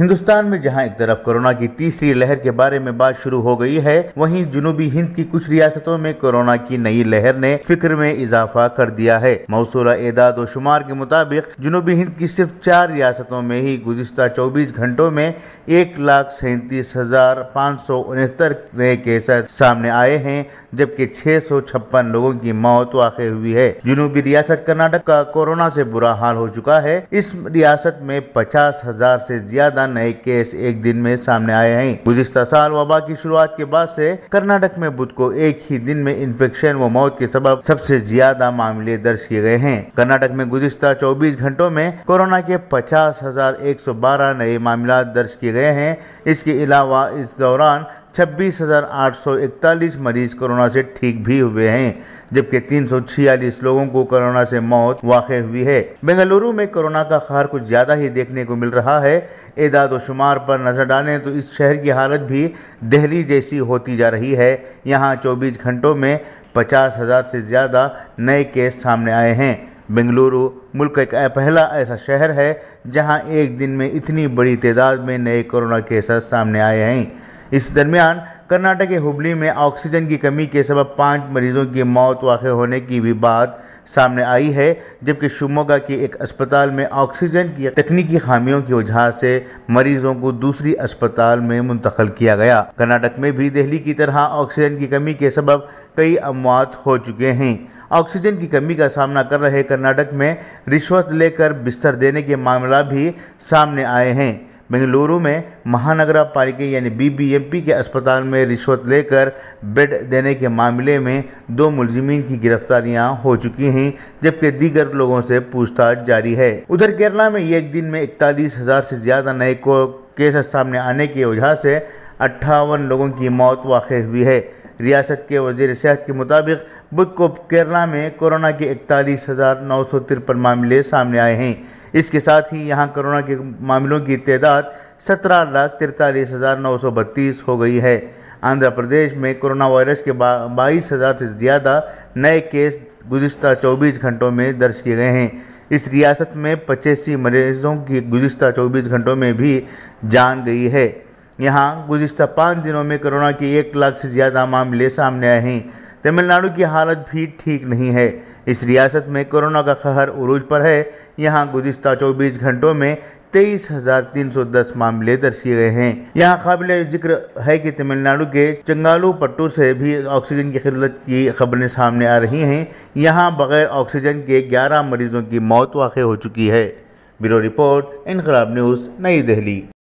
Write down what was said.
हिंदुस्तान में जहां एक तरफ कोरोना की तीसरी लहर के बारे में बात शुरू हो गई है वहीं जुनूबी हिंद की कुछ रियासतों में कोरोना की नई लहर ने फिक्र में इजाफा कर दिया है मौसूला एदाद और शुमार के मुताबिक जुनूबी हिंद की सिर्फ चार रियासतों में ही गुजशत चौबीस घंटों में एक लाख सैंतीस हजार पाँच सौ उनहत्तर नए केसेस सामने आए हैं जबकि छह सौ छप्पन लोगों की मौत वाक़ हुई है जुनूबी रियासत कर्नाटक का कोरोना से बुरा हाल हो चुका है इस रियासत में पचास हजार से ज्यादा नए केस एक दिन में सामने आए हैं गुजशत साल वबा की शुरुआत के बाद से कर्नाटक में बुध को एक ही दिन में इन्फेक्शन व मौत के सबब सबसे ज्यादा मामले दर्ज किए गए हैं कर्नाटक में गुजशत 24 घंटों में कोरोना के पचास नए मामला दर्ज किए गए हैं इसके अलावा इस दौरान छब्बीस मरीज कोरोना से ठीक भी हुए हैं जबकि तीन लोगों को कोरोना से मौत वाक़ हुई है बेंगलुरु में कोरोना का खार कुछ ज़्यादा ही देखने को मिल रहा है एदाद शुमार पर नज़र डालें तो इस शहर की हालत भी दहली जैसी होती जा रही है यहाँ चौबीस घंटों में पचास हज़ार से ज़्यादा नए केस सामने आए हैं बेंगलुरु मुल्क का पहला ऐसा शहर है जहाँ एक दिन में इतनी बड़ी तादाद में नए कोरोना केसेस सामने आए हैं इस दरमियान कर्नाटक के हुबली में ऑक्सीजन की कमी के सब पाँच मरीजों की मौत वाक़ होने की भी बात सामने आई है जबकि शिमोगा के एक अस्पताल में ऑक्सीजन की तकनीकी खामियों की वजह से मरीजों को दूसरी अस्पताल में मुंतकिल किया गया कर्नाटक में भी दिल्ली की तरह ऑक्सीजन की कमी के सबब कई अमवात हो चुके हैं ऑक्सीजन की कमी का सामना कर रहे कर्नाटक में रिश्वत लेकर बिस्तर देने के मामला भी सामने आए हैं बेंगलुरु में महानगरा पालिका यानी बीबीएमपी के अस्पताल में रिश्वत लेकर बेड देने के मामले में दो मुलजिमीन की गिरफ्तारियां हो चुकी हैं जबकि दीगर लोगों से पूछताछ जारी है उधर केरला में एक दिन में इकतालीस हजार से ज्यादा नए को केस सामने आने की वजह से अट्ठावन लोगों की मौत वाक़ हुई है रियासत के वजीर सेहत के मुताबिक बुध को केरला में कोरोना के इकतालीस हज़ार नौ सौ तिरपन मामले सामने आए हैं इसके साथ ही यहाँ कोरोना के मामलों की तादाद सत्रह लाख तिरतालीस हज़ार नौ सौ बत्तीस हो गई है आंध्र प्रदेश में कोरोना वायरस के बाईस हज़ार से ज़्यादा नए केस गुज्त चौबीस घंटों में दर्ज किए गए हैं इस रियासत में पचासी मरीजों की गुज्त चौबीस घंटों में भी जान गई है यहाँ गुज्त पाँच दिनों में कोरोना के एक लाख से ज़्यादा मामले सामने आए हैं तमिलनाडु की हालत भी ठीक नहीं है इस रियासत में कोरोना का कहर उरूज पर है यहाँ गुज्त 24 घंटों में तेईस हजार तीन सौ दस मामले दर्ज किए गए हैं यहाँ काबिल जिक्र है कि तमिलनाडु के चंगालू पट्टू से भी ऑक्सीजन की किल्लत की खबरें सामने आ रही हैं यहाँ बगैर ऑक्सीजन के ग्यारह मरीजों की मौत वाक़ हो चुकी है ब्यूरो रिपोर्ट इनकलाब न्यूज़ नई दिल्ली